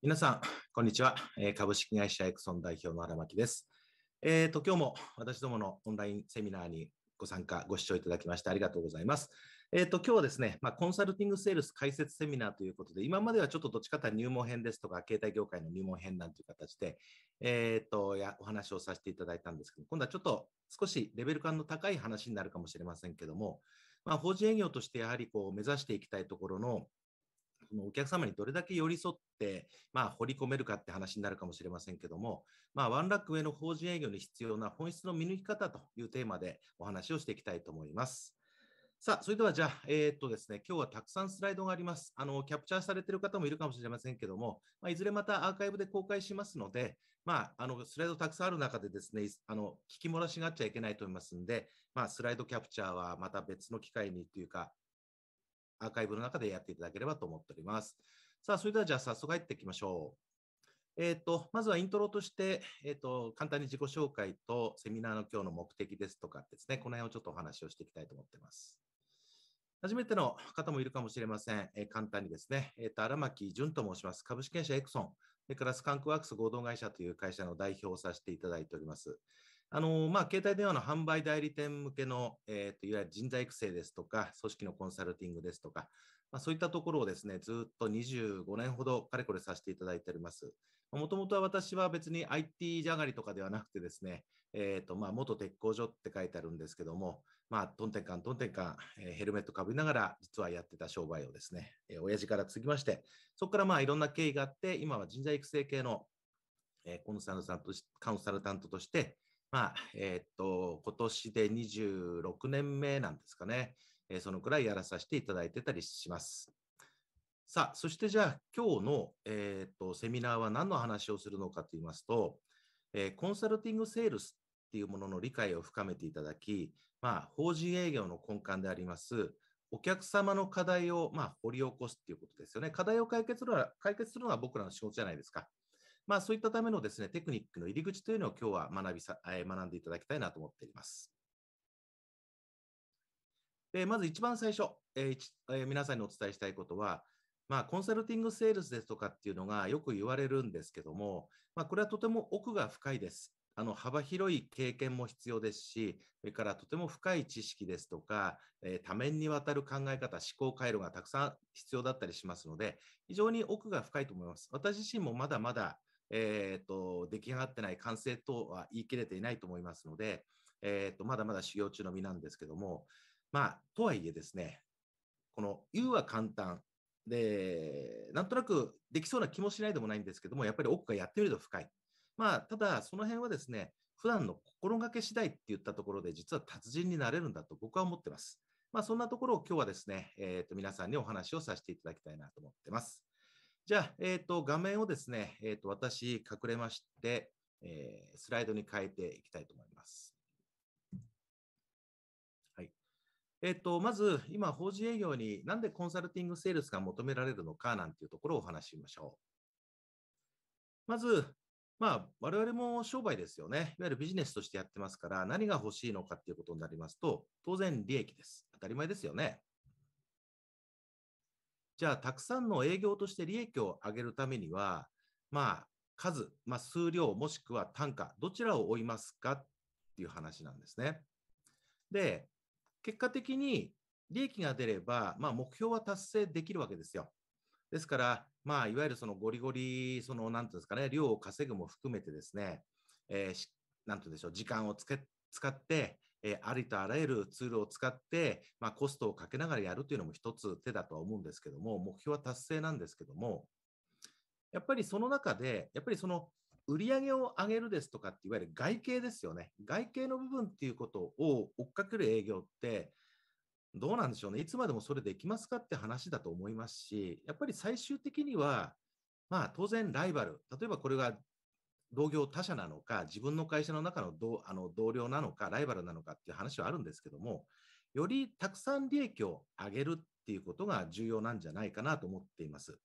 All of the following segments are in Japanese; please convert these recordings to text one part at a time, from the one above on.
皆さん、こんにちは。株式会社エクソン代表の荒牧です。えっ、ー、と、今日も私どものオンラインセミナーにご参加、ご視聴いただきましてありがとうございます。えっ、ー、と、今日はですね、まあ、コンサルティングセールス解説セミナーということで、今まではちょっとどっちかというと入門編ですとか、携帯業界の入門編なんていう形で、えっ、ー、と、や、お話をさせていただいたんですけど、今度はちょっと少しレベル感の高い話になるかもしれませんけども、まあ、法人営業としてやはりこう目指していきたいところの、そのお客様にどれだけ寄り添って、まあ、掘り込めるかって話になるかもしれませんけども、まあ、ワンラック上の法人営業に必要な本質の見抜き方というテーマでお話をしていきたいと思います。さあ、それではじゃあ、えー、っとですね、今日はたくさんスライドがあります。あの、キャプチャーされている方もいるかもしれませんけども、まあ、いずれまたアーカイブで公開しますので、まあ、あの、スライドたくさんある中でですね、あの、聞き漏らしがっちゃいけないと思いますんで、まあ、スライドキャプチャーはまた別の機会にというか、アーカイブの中でやっていただければと思っております。さあ、それではじゃあ早速入っていきましょう。えっ、ー、と、まずはイントロとして、えっ、ー、と、簡単に自己紹介とセミナーの今日の目的ですとかですね、この辺をちょっとお話をしていきたいと思っています。初めての方もいるかもしれません。えー、簡単にですね、えっ、ー、と、荒牧淳と申します。株式会社エクソン、それからスカンクワークス合同会社という会社の代表をさせていただいております。あのまあ、携帯電話の販売代理店向けの、えーと、いわゆる人材育成ですとか、組織のコンサルティングですとか、まあ、そういったところをですねずっと25年ほどかれこれさせていただいております。もともとは私は別に IT じゃがりとかではなくてですね、えーとまあ、元鉄工所って書いてあるんですけども、まあ、トンテンカン、トンテンカン、えー、ヘルメットかぶりながら実はやってた商売をですね、えー、親父から継ぎまして、そこからまあいろんな経緯があって、今は人材育成系の、えー、コンサルタントカンサルタントとして、まあ、えー、っと、今年で26年目なんですかね、えー、そのくらいやらさせていただいてたりします。さあ、そしてじゃあ、今日の、えー、っと、セミナーは何の話をするのかと言いますと、えコンサルティングセールスっていうものの理解を深めていただき、まあ、法人営業の根幹であります、お客様の課題を、まあ、掘り起こすっていうことですよね。課題を解決するのは解決するのは僕らの仕事じゃないですか。まあ、そういったためのですね、テクニックの入り口というのを今日は学びさ、え学んでいただきたいなと思っています。でまず一番最初、ええ皆さんにお伝えしたいことは、まあ、コンサルティングセールスですとかっていうのがよく言われるんですけども、まあ、これはとても奥が深いです。あの幅広い経験も必要ですし、それからとても深い知識ですとか、え多面にわたる考え方、思考回路がたくさん必要だったりしますので、非常に奥が深いと思います。私自身もまだまだえーと、出来上がってない完成とは言い切れていないと思いますので、えーと、とまだまだ修行中の身なんですけども、まあ、とはいえですね、この言うは簡単で、なんとなくできそうな気もしないでもないんですけども、やっぱり奥がやってみると深い。まあ、ただ、その辺はですね、普段の心がけ次第って言ったところで、実は達人になれるんだと僕は思ってます。まあ、そんなところを今日はですね、えー、と皆さんにお話をさせていただきたいなと思ってます。じゃあ、えーと、画面をですね、えーと、私、隠れまして、えー、スライドに変えていきたいと思います。はいえーとまず、今、法人営業になんでコンサルティングセールスが求められるのかなんていうところをお話ししましょう。まず、まあ、我々も商売ですよね。いわゆるビジネスとしてやってますから、何が欲しいのかっていうことになりますと、当然利益です。当たり前ですよね。じゃあ、たくさんの営業として利益を上げるためには、まあ、数、まあ、数量、もしくは単価、どちらを追いますかっていう話なんですね。で、結果的に利益が出れば、まあ、目標は達成できるわけですよ。ですから、まあ、いわゆるそのゴリゴリ、その、なんていうんですかね、量を稼ぐも含めてですね、えー、なんていうんでしょう、時間をつけ使って、えー、ありとあらゆるツールを使って、まあ、コストをかけながらやるというのも一つ手だとは思うんですけども、目標は達成なんですけども、やっぱりその中で、やっぱりその売上を上げるですとかっていわゆる外形ですよね。外形の部分っていうことを追っかける営業って、どうなんでしょうね。いつまでもそれできますかって話だと思いますし、やっぱり最終的には、まあ当然ライバル、例えばこれが同業他社なのか、自分の会社の中の同あの同僚なのか、ライバルなのかっていう話はあるんですけども、よりたくさん利益を上げるっていうことが重要なんじゃないかなと思っています。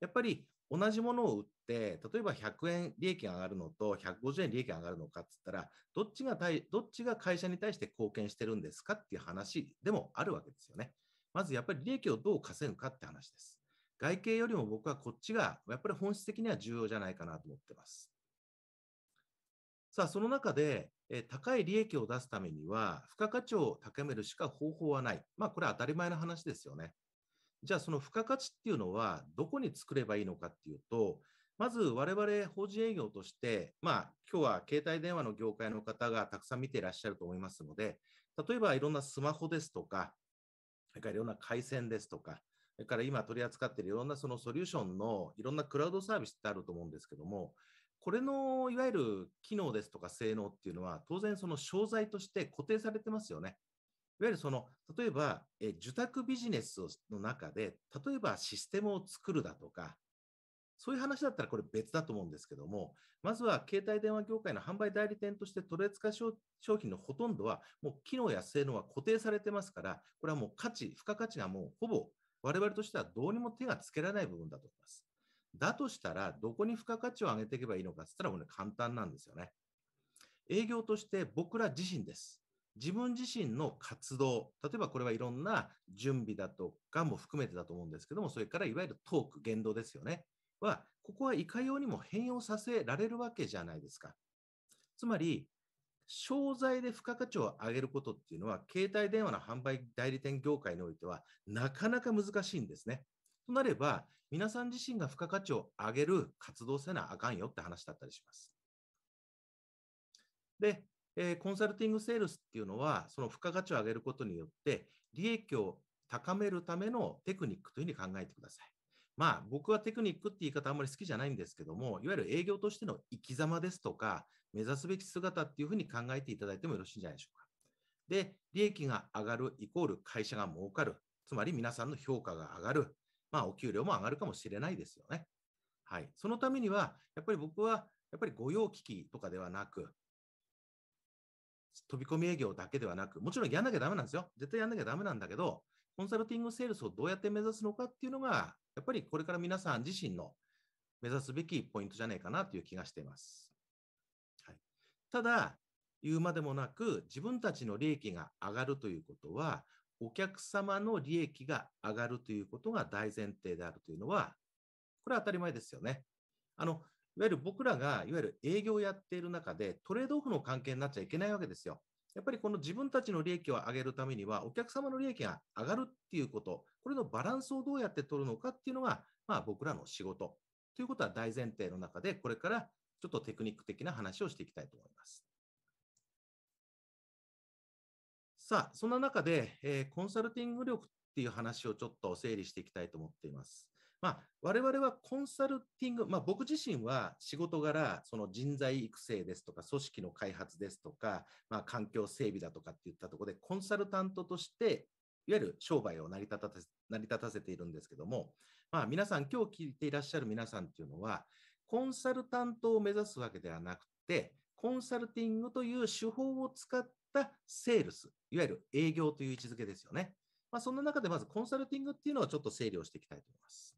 やっぱり同じものを売って、例えば100円利益が上がるのと150円利益が上がるのかって言ったら、どっちがどっちが会社に対して貢献してるんですかっていう話でもあるわけですよね。まずやっぱり利益をどう稼ぐかって話です。外形よりも僕はこっちがやっぱり本質的には重要じゃないかなと思ってます。さあ、その中で、え高い利益を出すためには、付加価値を高めるしか方法はない。まあ、これは当たり前の話ですよね。じゃあ、その付加価値っていうのは、どこに作ればいいのかっていうと、まず我々法人営業として、まあ、今日は携帯電話の業界の方がたくさん見ていらっしゃると思いますので、例えばいろんなスマホですとか、それからいろんな回線ですとか、それから今取り扱っているいろんなそのソリューションのいろんなクラウドサービスってあると思うんですけども、これのいわゆる機能ですとか性能っていうのは、当然その商材として固定されてますよね。いわゆるその、例えば、え受託ビジネスの中で、例えばシステムを作るだとか、そういう話だったらこれ別だと思うんですけども、まずは携帯電話業界の販売代理店として取り扱い商品のほとんどは、もう機能や性能は固定されてますから、これはもう価値、付加価値がもうほぼ我々としてはどうにも手がつけられない部分だと思います。だとしたら、どこに付加価値を上げていけばいいのかって言ったら、これ簡単なんですよね。営業として僕ら自身です。自分自身の活動、例えばこれはいろんな準備だとかも含めてだと思うんですけども、それからいわゆるトーク、言動ですよね。は、ここはいかようにも変容させられるわけじゃないですか。つまり、商材で付加価値を上げることっていうのは、携帯電話の販売代理店業界においては、なかなか難しいんですね。となれば、皆さん自身が付加価値を上げる活動せなあかんよって話だったりします。で、えー、コンサルティングセールスっていうのは、その付加価値を上げることによって、利益を高めるためのテクニックというふうに考えてください。まあ、僕はテクニックって言い方あんまり好きじゃないんですけども、いわゆる営業としての生き様ですとか、目指すべき姿っていうふうに考えていただいてもよろしいんじゃないでしょうか。で、利益が上がるイコール会社が儲かる、つまり皆さんの評価が上がる、まあ、お給料も上がるかもしれないですよね。はい。そのためには、やっぱり僕は、やっぱり御用聞きとかではなく、飛び込み営業だけではなく、もちろんやんなきゃダメなんですよ。絶対やんなきゃダメなんだけど、コンサルティングセールスをどうやって目指すのかっていうのが、やっぱりこれから皆さん自身の目指すべきポイントじゃないかなという気がしています。はい、ただ、言うまでもなく、自分たちの利益が上がるということは、お客様の利益が上がるということが大前提であるというのは、これは当たり前ですよね。あのいわゆる僕らが、いわゆる営業をやっている中で、トレードオフの関係になっちゃいけないわけですよ。やっぱりこの自分たちの利益を上げるためには、お客様の利益が上がるっていうこと、これのバランスをどうやって取るのかっていうのが、まあ、僕らの仕事ということは大前提の中で、これからちょっとテクニック的な話をしていきたいと思います。さあ、そんな中で、えー、コンサルティング力っていう話をちょっと整理していきたいと思っています。まあ、我々はコンサルティング、まあ、僕自身は仕事柄、その人材育成ですとか、組織の開発ですとか、まあ、環境整備だとかっていったところで、コンサルタントとしていわゆる商売を成り立たせ成り立たせているんですけども、まあ、皆さん、今日聞いていらっしゃる皆さんっていうのは、コンサルタントを目指すわけではなくて、コンサルティングという手法を使っったセールス、いわゆる営業という位置づけですよね。まあ、そんな中でまずコンサルティングっていうのをちょっと整理をしていきたいと思います。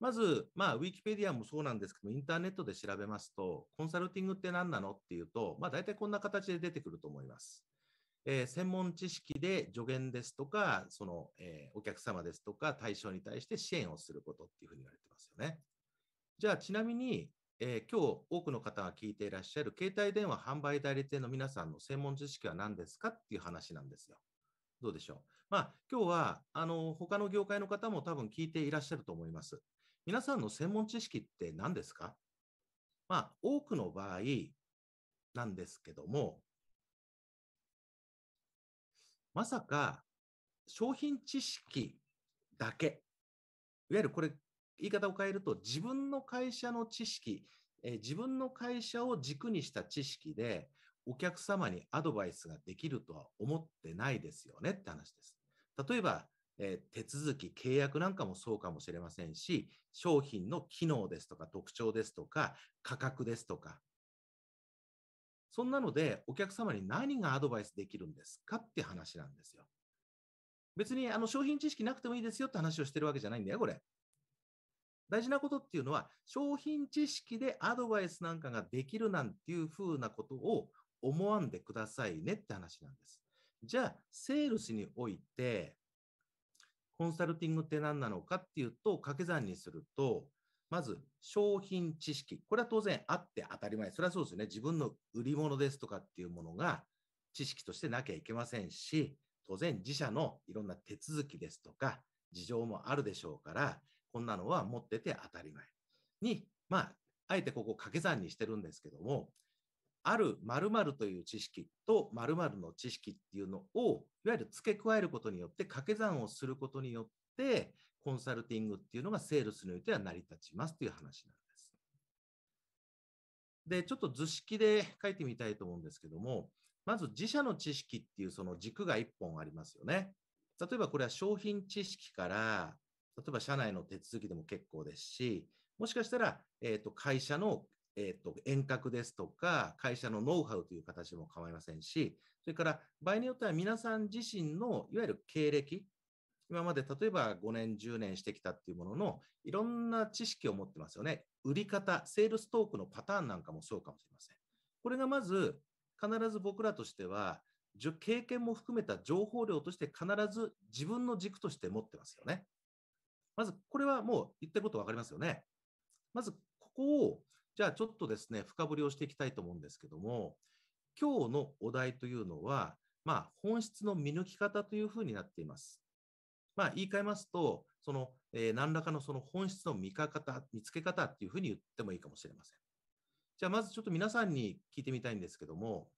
まず、まあ、ウィキペディアもそうなんですけど、インターネットで調べますと、コンサルティングって何なのっていうと、まあ、大体こんな形で出てくると思います。えー、専門知識で助言ですとか、その、えー、お客様ですとか、対象に対して支援をすることっていうふうに言われてますよね。じゃあ、ちなみに、えー、今日多くの方が聞いていらっしゃる携帯電話販売代理店の皆さんの専門知識は何ですかっていう話なんですよ。どうでしょう。まあ、今日はあの他の業界の方も多分聞いていらっしゃると思います。皆さんの専門知識って何ですかまあ、多くの場合なんですけども、まさか商品知識だけ、いわゆるこれ言い方を変えると、自分の会社の知識、え自分の会社を軸にした知識で、お客様にアドバイスができるとは思ってないですよねって話です。例えば、え手続き、契約なんかもそうかもしれませんし、商品の機能ですとか特徴ですとか、価格ですとか、そんなのでお客様に何がアドバイスできるんですかって話なんですよ。別にあの商品知識なくてもいいですよって話をしてるわけじゃないんだよ、これ。大事なことっていうのは、商品知識でアドバイスなんかができるなんていうふうなことを思わんでくださいねって話なんです。じゃあ、セールスにおいて、コンサルティングって何なのかっていうと、掛け算にすると、まず商品知識。これは当然あって当たり前。それはそうですよね。自分の売り物ですとかっていうものが知識としてなきゃいけませんし、当然自社のいろんな手続きですとか、事情もあるでしょうから、こんなのは持ってて当たり前に、まあ、あえてここ掛け算にしてるんですけども、ある〇〇という知識と〇〇の知識っていうのを、いわゆる付け加えることによって掛け算をすることによって、コンサルティングっていうのがセールスにおいては成り立ちますという話なんです。で、ちょっと図式で書いてみたいと思うんですけども、まず自社の知識っていうその軸が1本ありますよね。例えばこれは商品知識から例えば社内の手続きでも結構ですし、もしかしたら、えーと、会社の、えーと遠隔ですとか、会社のノウハウという形でも構いませんし、それから場合によっては皆さん自身のいわゆる経歴、今まで例えば5年、10年してきたっていうものの、いろんな知識を持ってますよね。売り方、セールストークのパターンなんかもそうかもしれません。これがまず、必ず僕らとしては、経験も含めた情報量として必ず自分の軸として持ってますよね。まずこれはもう言ってること分かりますよね。まずここを、じゃあちょっとですね、深掘りをしていきたいと思うんですけども、今日のお題というのは、まあ、本質の見抜き方というふうになっています。まあ、言い換えますと、その、えー、何らかのその本質の見か方、見つけ方っていうふうに言ってもいいかもしれません。じゃあ、まずちょっと皆さんに聞いてみたいんですけども、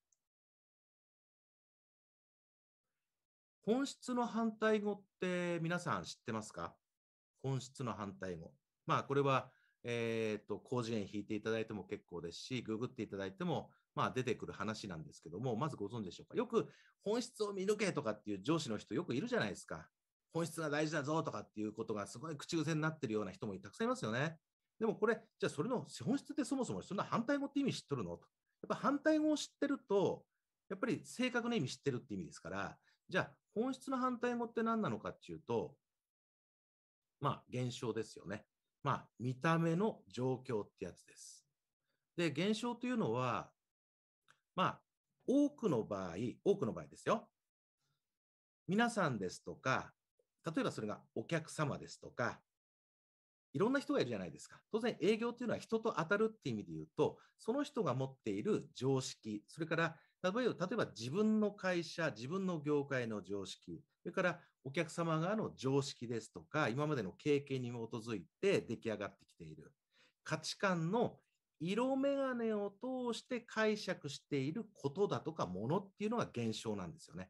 本質の反対語って皆さん知ってますか本質の反対語。まあ、これは、えっ、ー、と、広辞苑引いていただいても結構ですし、ググっていただいても、まあ、出てくる話なんですけども、まずご存知でしょうか。よく本質を見抜けとかっていう上司の人よくいるじゃないですか。本質が大事だぞとかっていうことがすごい口癖になってるような人もたくさんいますよね。でもこれ、じゃあそれの本質ってそもそもそんな反対語って意味知っとるのと。やっぱ反対語を知ってると、やっぱり正確な意味知ってるって意味ですから、じゃあ本質の反対語って何なのかっていうと、まあ、現象ですよね。まあ、見た目の状況ってやつです。で、現象というのは、まあ、多くの場合、多くの場合ですよ。皆さんですとか、例えばそれがお客様ですとか、いろんな人がいるじゃないですか。当然、営業というのは人と当たるっていう意味で言うと、その人が持っている常識、それから例えば例えば自分の会社、自分の業界の常識、それからお客様側の常識ですとか、今までの経験に基づいて出来上がってきている価値観の色眼鏡を通して解釈していることだとかものっていうのが現象なんですよね。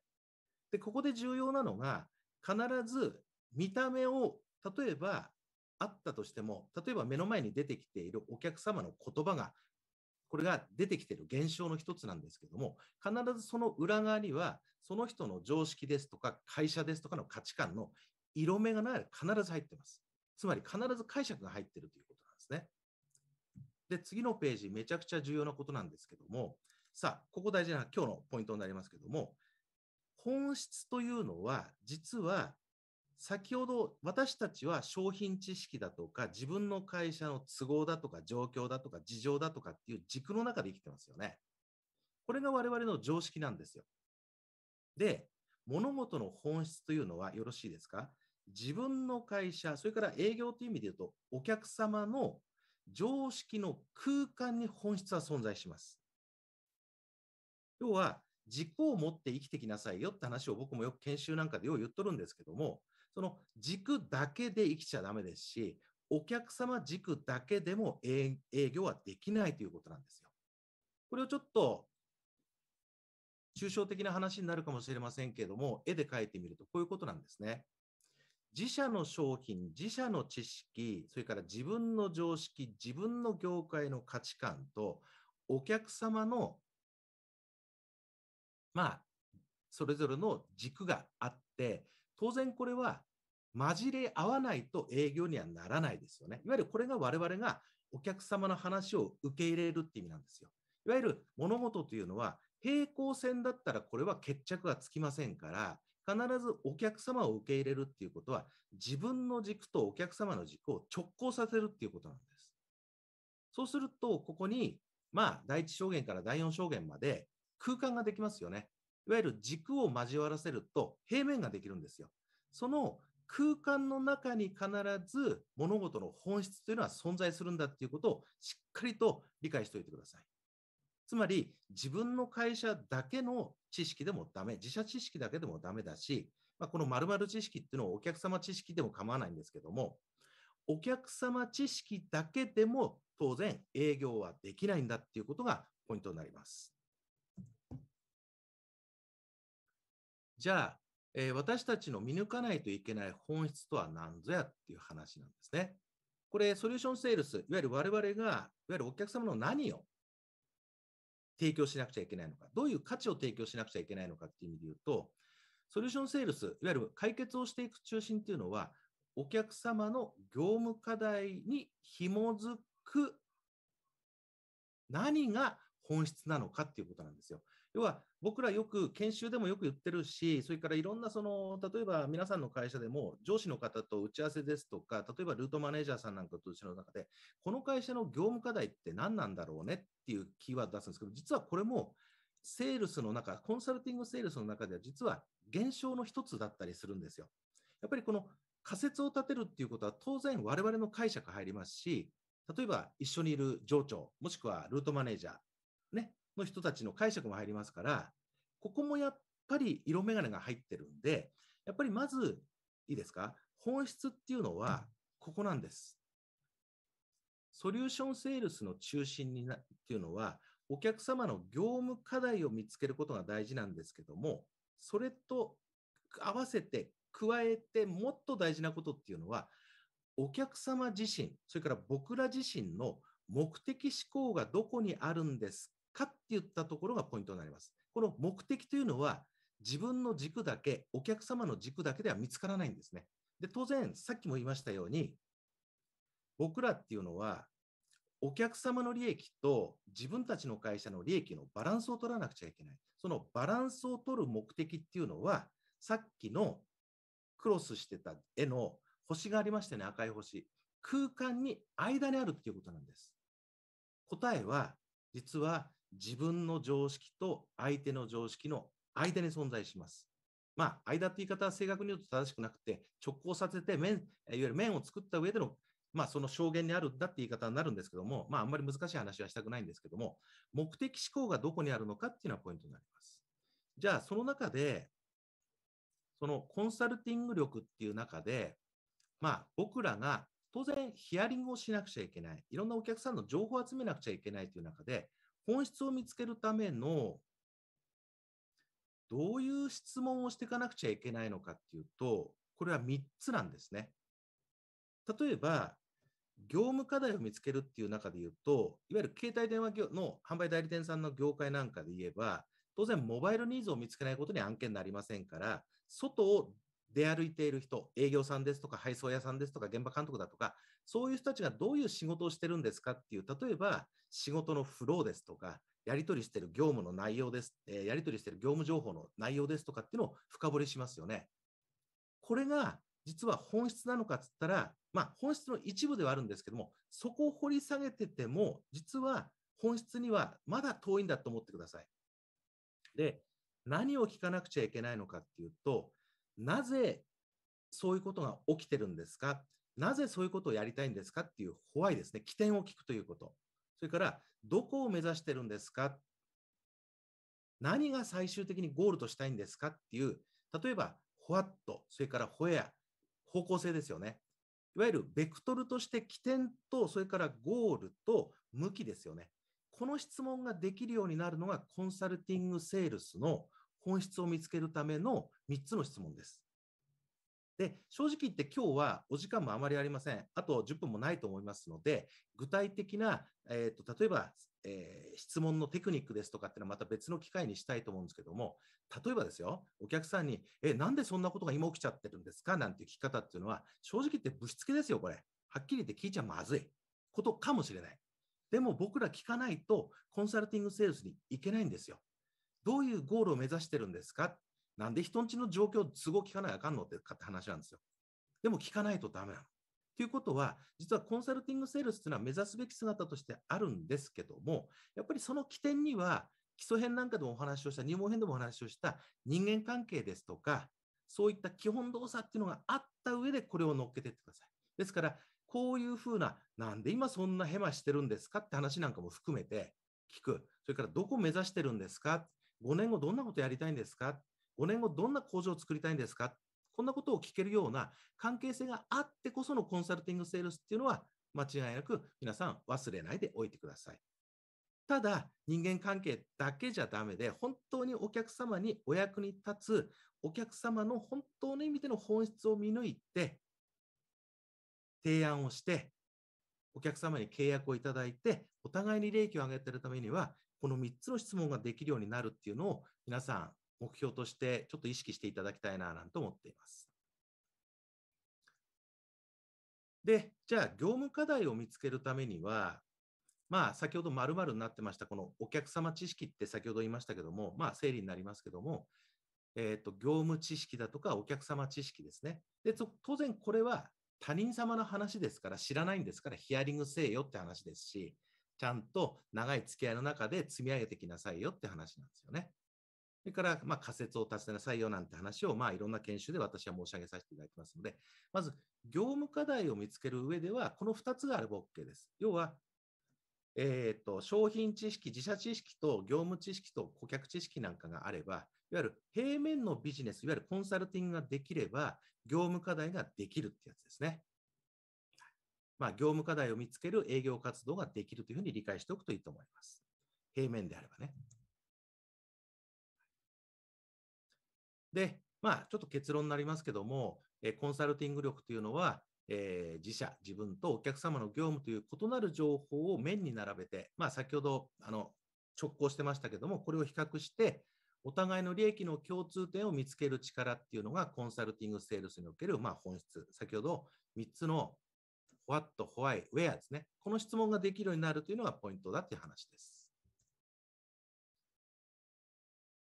で、ここで重要なのが、必ず見た目を、例えばあったとしても、例えば目の前に出てきているお客様の言葉がこれが出てきている現象の一つなんですけども、必ずその裏側には、その人の常識ですとか、会社ですとかの価値観の色目がない必ず入ってます。つまり必ず解釈が入ってるということなんですね。で、次のページ、めちゃくちゃ重要なことなんですけども、さあ、ここ大事な今日のポイントになりますけども、本質というのは、実は先ほど私たちは商品知識だとか自分の会社の都合だとか状況だとか事情だとかっていう軸の中で生きてますよね。これが我々の常識なんですよ。で、物事の本質というのはよろしいですか自分の会社、それから営業という意味で言うと、お客様の常識の空間に本質は存在します。要は、軸を持って生きてきなさいよって話を僕もよく研修なんかでよう言っとるんですけども、その軸だけで生きちゃだめですし、お客様軸だけでも営業はできないということなんですよ。これをちょっと抽象的な話になるかもしれませんけれども、絵で描いてみるとこういうことなんですね。自社の商品、自社の知識、それから自分の常識、自分の業界の価値観と、お客様の、まあ、それぞれの軸があって、当然これは混じり合わないと営業にはならないですよね。いわゆるこれが我々がお客様の話を受け入れるって意味なんですよ。いわゆる物事というのは平行線だったらこれは決着がつきませんから、必ずお客様を受け入れるっていうことは、自分の軸とお客様の軸を直行させるっていうことなんです。そうすると、ここに、まあ、第1証言から第4証言まで空間ができますよね。いわゆる軸を交わらせると平面ができるんですよ。その空間の中に必ず物事の本質というのは存在するんだということをしっかりと理解しておいてください。つまり自分の会社だけの知識でもダメ、自社知識だけでもダメだし、まあ、この〇〇知識っていうのをお客様知識でも構わないんですけども、お客様知識だけでも当然営業はできないんだっていうことがポイントになります。じゃあ、えー、私たちの見抜かないといけない本質とは何ぞやっていう話なんですね。これ、ソリューションセールス、いわゆる我々が、いわゆるお客様の何を提供しなくちゃいけないのか、どういう価値を提供しなくちゃいけないのかっていう意味で言うと、ソリューションセールス、いわゆる解決をしていく中心っていうのは、お客様の業務課題に紐づく何が本質なのかっていうことなんですよ。要は、僕らよく研修でもよく言ってるし、それからいろんなその、例えば皆さんの会社でも、上司の方と打ち合わせですとか、例えばルートマネージャーさんなんかと一緒の中で、この会社の業務課題って何なんだろうねっていうキーワード出すんですけど、実はこれも、セールスの中、コンサルティングセールスの中では、実は現象の一つだったりするんですよ。やっぱりこの仮説を立てるっていうことは、当然我々の解釈入りますし、例えば一緒にいる上長、もしくはルートマネージャー、ね、の人たちの解釈も入りますから、ここもやっぱり色眼鏡が入ってるんで、やっぱりまず、いいですか、本質っていうのは、ここなんです。ソリューションセールスの中心になっていうのは、お客様の業務課題を見つけることが大事なんですけども、それと合わせて加えてもっと大事なことっていうのは、お客様自身、それから僕ら自身の目的思考がどこにあるんですかっていったところがポイントになります。この目的というのは、自分の軸だけ、お客様の軸だけでは見つからないんですね。で、当然、さっきも言いましたように、僕らっていうのは、お客様の利益と自分たちの会社の利益のバランスを取らなくちゃいけない。そのバランスを取る目的っていうのは、さっきのクロスしてた絵の星がありましたね、赤い星。空間に間にあるっていうことなんです。答えは、実は自分の常識と相手の常識の間に存在します。まあ、間って言い方は正確に言うと正しくなくて、直行させて面、いわゆる面を作った上での、まあ、その証言にあるんだって言い方になるんですけども、まあ、あんまり難しい話はしたくないんですけども、目的思考がどこにあるのかっていうのはポイントになります。じゃあ、その中で、そのコンサルティング力っていう中で、まあ、僕らが当然ヒアリングをしなくちゃいけない、いろんなお客さんの情報を集めなくちゃいけないという中で、本質を見つけるためのどういう質問をしていかなくちゃいけないのかっていうと、これは3つなんですね。例えば、業務課題を見つけるっていう中で言うと、いわゆる携帯電話業の販売代理店さんの業界なんかで言えば、当然モバイルニーズを見つけないことに案件になりませんから、外を出歩いている人、営業さんですとか配送屋さんですとか現場監督だとか、そういう人たちがどういう仕事をしてるんですかっていう、例えば仕事のフローですとか、やり取りしてる業務の内容です、えやり取りしてる業務情報の内容ですとかっていうのを深掘りしますよね。これが実は本質なのかっつったら、まあ、本質の一部ではあるんですけども、そこを掘り下げてても、実は本質にはまだ遠いんだと思ってください。で、何を聞かなくちゃいけないのかっていうと、なぜそういうことが起きてるんですかなぜそういうことをやりたいんですかっていうホワイですね。起点を聞くということ。それから、どこを目指してるんですか何が最終的にゴールとしたいんですかっていう、例えば、ホワット、それからホエア、方向性ですよね。いわゆるベクトルとして起点と、それからゴールと向きですよね。この質問ができるようになるのがコンサルティングセールスの本質を見つけるための3つの質問です。で、正直言って今日はお時間もあまりありません。あと10分もないと思いますので、具体的な、えーと、例えば、えー、質問のテクニックですとかっていうのはまた別の機会にしたいと思うんですけども、例えばですよ、お客さんに、え、なんでそんなことが今起きちゃってるんですかなんていう聞き方っていうのは、正直言ってぶしつけですよ、これ。はっきり言って聞いちゃまずいことかもしれない。でも僕ら聞かないとコンサルティングセールスに行けないんですよ。どういうゴールを目指してるんですかなんで人んちの状況都合聞かないあかんのって話なんですよ。でも聞かないとダメなの。ということは、実はコンサルティングセールスというのは目指すべき姿としてあるんですけども、やっぱりその起点には、基礎編なんかでもお話をした、入門編でもお話をした人間関係ですとか、そういった基本動作っていうのがあった上でこれを乗っけていってください。ですから、こういうふうな、なんで今そんなヘマしてるんですかって話なんかも含めて聞く。それから、どこ目指してるんですか5年後どんなことやりたいんですか ?5 年後どんな工場を作りたいんですかこんなことを聞けるような関係性があってこそのコンサルティングセールスっていうのは間違いなく皆さん忘れないでおいてください。ただ人間関係だけじゃダメで本当にお客様にお役に立つお客様の本当の意味での本質を見抜いて提案をしてお客様に契約をいただいて、お互いに利益を上げているためには、この3つの質問ができるようになるっていうのを、皆さん、目標としてちょっと意識していただきたいな、なんて思っています。で、じゃあ、業務課題を見つけるためには、まあ、先ほど〇〇になってました、このお客様知識って先ほど言いましたけども、まあ、整理になりますけども、えっ、ー、と、業務知識だとかお客様知識ですね。で、当然これは他人様の話ですから知らないんですからヒアリングせえよって話ですし、ちゃんと長い付き合いの中で積み上げてきなさいよって話なんですよね。それから、まあ、仮説を立てなさいよなんて話を、まあ、いろんな研修で私は申し上げさせていただきますので、まず、業務課題を見つける上では、この2つがあれば OK です。要は、えーと、商品知識、自社知識と業務知識と顧客知識なんかがあれば、いわゆる平面のビジネス、いわゆるコンサルティングができれば、業務課題ができるってやつですね。まあ、業務課題を見つける営業活動ができるというふうに理解しておくといいと思います。平面であればね。で、まあ、ちょっと結論になりますけども、コンサルティング力というのは、えー、自社、自分とお客様の業務という異なる情報を面に並べて、まあ、先ほどあの直行してましたけども、これを比較して、お互いの利益の共通点を見つける力っていうのがコンサルティングセールスにおけるまあ本質。先ほど3つのホワット、ホワイ、ウェアですね。この質問ができるようになるというのがポイントだっていう話です。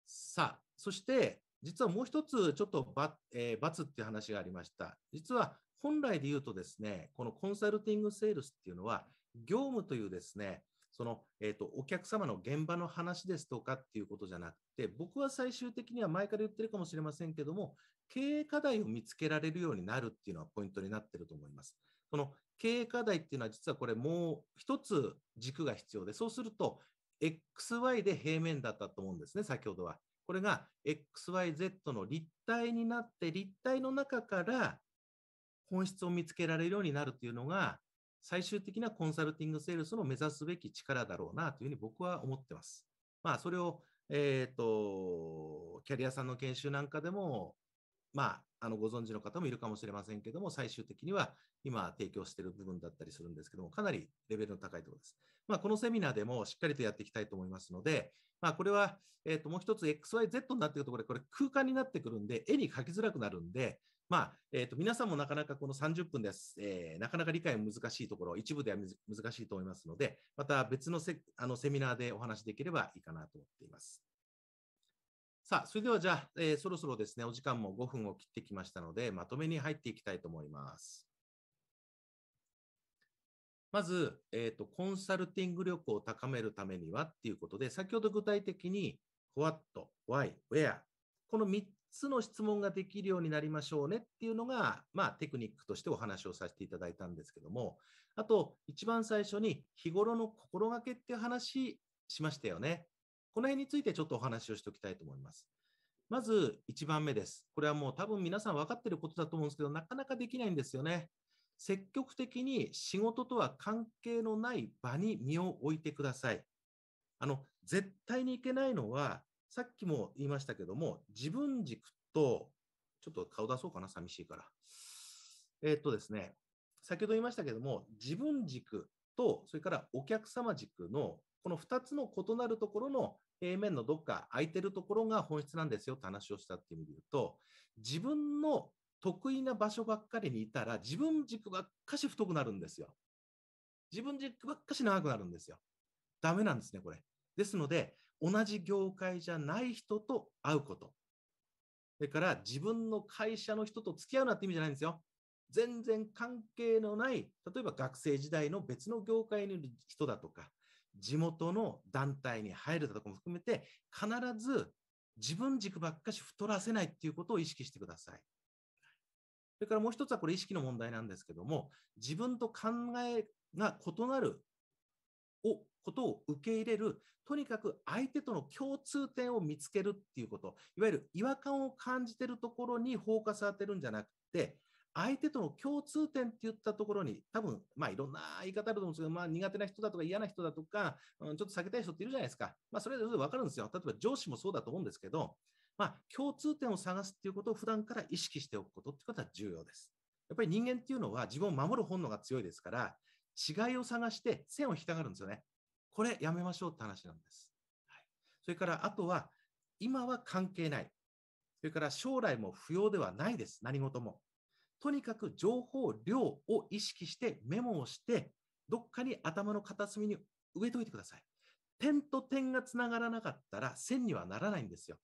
さあ、そして実はもう一つちょっと×、えー、ツっていう話がありました。実は本来で言うとですね、このコンサルティングセールスっていうのは、業務というですね、その、えっ、ー、と、お客様の現場の話ですとかっていうことじゃなくて、僕は最終的には前から言ってるかもしれませんけども、経営課題を見つけられるようになるっていうのはポイントになってると思います。この経営課題っていうのは実はこれもう一つ軸が必要で、そうすると、XY で平面だったと思うんですね、先ほどは。これが XYZ の立体になって、立体の中から本質を見つけられるようになるというのが、最終的なコンサルティングセールスの目指すべき力だろうなというふうに僕は思ってます。まあ、それを、えっ、ー、と、キャリアさんの研修なんかでも、まあ、あのご存知の方もいるかもしれませんけども、最終的には今提供している部分だったりするんですけども、かなりレベルの高いところです。まあ、このセミナーでもしっかりとやっていきたいと思いますので、まあ、これは、えー、ともう一つ XYZ になっているところで、これ空間になってくるんで、絵に描きづらくなるんで、まあ、えっ、ー、と、皆さんもなかなかこの30分です。えー、なかなか理解難しいところ、一部では難しいと思いますので、また別のセあのセミナーでお話しできればいいかなと思っています。さあ、それではじゃあ、えー、そろそろですね、お時間も5分を切ってきましたので、まとめに入っていきたいと思います。まず、えーと、コンサルティング力を高めるためにはっていうことで、先ほど具体的に、what, why, where、この3つの質問ができるようになりましょうねっていうのが、まあ、テクニックとしてお話をさせていただいたんですけども、あと、一番最初に日頃の心がけっていう話しましたよね。この辺についてちょっとお話をしておきたいと思います。まず1番目です。これはもう多分皆さん分かってることだと思うんですけど、なかなかできないんですよね。積極的に仕事とは関係のない場に身を置いてください。あの、絶対にいけないのは、さっきも言いましたけども、自分軸と、ちょっと顔出そうかな、寂しいから。えー、っとですね、先ほど言いましたけども、自分軸と、それからお客様軸の、この2つの異なるところの平面のどっか空いてるところが本質なんですよって話をしたっていう意味で言うと、自分の得意な場所ばっかりにいたら、自分軸ばっかし太くなるんですよ。自分軸ばっかし長くなるんですよ。ダメなんですね、これ。ですので、同じ業界じゃない人と会うこと。それから自分の会社の人と付き合うなって意味じゃないんですよ。全然関係のない、例えば学生時代の別の業界にいる人だとか、地元の団体に入るだとかも含めて、必ず自分軸ばっかし太らせないっていうことを意識してください。それからもう一つはこれ意識の問題なんですけども、自分と考えが異なるをことを受け入れる、とにかく相手との共通点を見つけるっていうこと、いわゆる違和感を感じているところにフォーカス当てるんじゃなくて、相手との共通点って言ったところに、多分まあいろんな言い方あると思うんですけど、まあ、苦手な人だとか嫌な人だとか、うん、ちょっと避けたい人っているじゃないですか。まあ、それぞれ分かるんですよ。例えば上司もそうだと思うんですけど、まあ、共通点を探すっていうことを普段から意識しておくことってことは重要です。やっぱり人間っていうのは自分を守る本能が強いですから、違いを探して線を引きたがるんですよね。これやめましょうって話なんです。はい、それからあとは、今は関係ない。それから将来も不要ではないです。何事も。とにかく情報量を意識してメモをして、どっかに頭の片隅に植えておいてください。点と点がつながらなかったら線にはならないんですよ。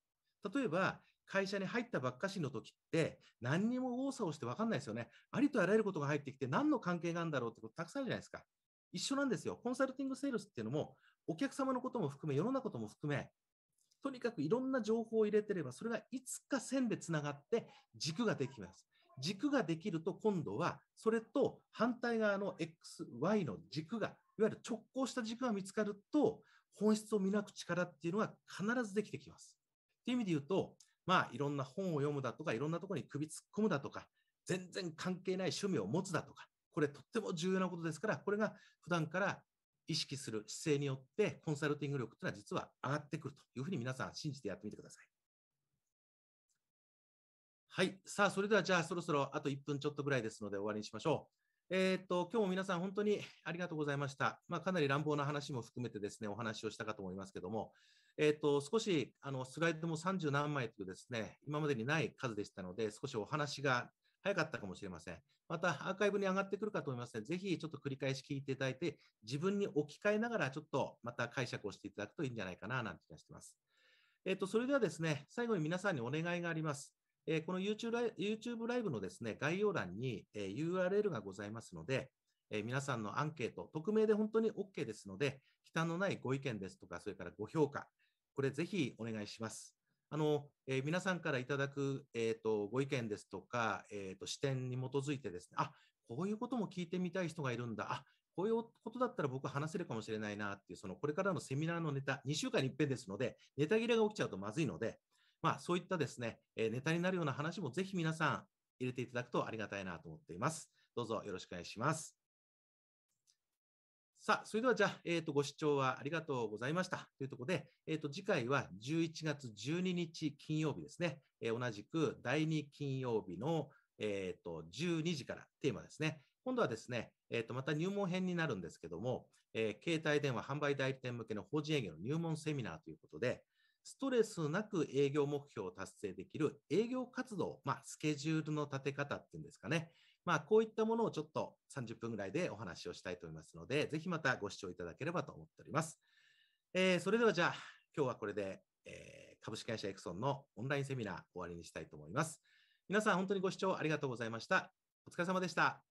例えば、会社に入ったばっかしの時って何にも多さをして分かんないですよね。ありとあらゆることが入ってきて何の関係があるんだろうってことたくさんあるじゃないですか。一緒なんですよ。コンサルティングセールスっていうのもお客様のことも含め世の中ことも含めとにかくいろんな情報を入れてればそれがいつか線でつながって軸ができます。軸ができると今度はそれと反対側の XY の軸がいわゆる直行した軸が見つかると本質を見なく力っていうのが必ずできてきます。っていう意味で言うとまあ、いろんな本を読むだとか、いろんなところに首突っ込むだとか、全然関係ない趣味を持つだとか、これとっても重要なことですから、これが普段から意識する姿勢によって、コンサルティング力というのは実は上がってくるというふうに皆さん信じてやってみてください。はい。さあ、それではじゃあそろそろあと1分ちょっとぐらいですので終わりにしましょう。えー、っと、今日も皆さん本当にありがとうございました。まあ、かなり乱暴な話も含めてですね、お話をしたかと思いますけども、えっ、ー、と、少し、あの、スライドも30何枚というですね、今までにない数でしたので、少しお話が早かったかもしれません。また、アーカイブに上がってくるかと思いますので、ぜひちょっと繰り返し聞いていただいて、自分に置き換えながら、ちょっとまた解釈をしていただくといいんじゃないかな、なんて気がしています。えっ、ー、と、それではですね、最後に皆さんにお願いがあります。えー、この YouTube ライ e ブのですね、概要欄に、え URL がございますので、え皆さんのアンケート、匿名で本当に OK ですので、忌憚のないご意見ですとか、それからご評価、これぜひお願いします。あの、えー、皆さんからいただく、えーと、ご意見ですとか、えーと、と視点に基づいてですね、あこういうことも聞いてみたい人がいるんだ、あこういうことだったら僕話せるかもしれないなっていう、そのこれからのセミナーのネタ、2週間に一遍ですので、ネタ切れが起きちゃうとまずいので、まあ、そういったですね、えー、ネタになるような話もぜひ皆さん入れていただくとありがたいなと思っています。どうぞよろしくお願いします。さあ、それではじゃあ、えー、とご視聴はありがとうございましたというところで、えー、と次回は11月12日金曜日ですね、えー、同じく第2金曜日の、えー、と12時からテーマですね、今度はですね、えー、とまた入門編になるんですけども、えー、携帯電話販売代理店向けの法人営業の入門セミナーということで、ストレスなく営業目標を達成できる営業活動、まあ、スケジュールの立て方っていうんですかね、まあ、こういったものをちょっと30分ぐらいでお話をしたいと思いますので、ぜひまたご視聴いただければと思っております。えー、それではじゃあ、今日はこれで、えー、株式会社エクソンのオンラインセミナー終わりにしたいと思います。皆さん本当にご視聴ありがとうございました。お疲れ様でした。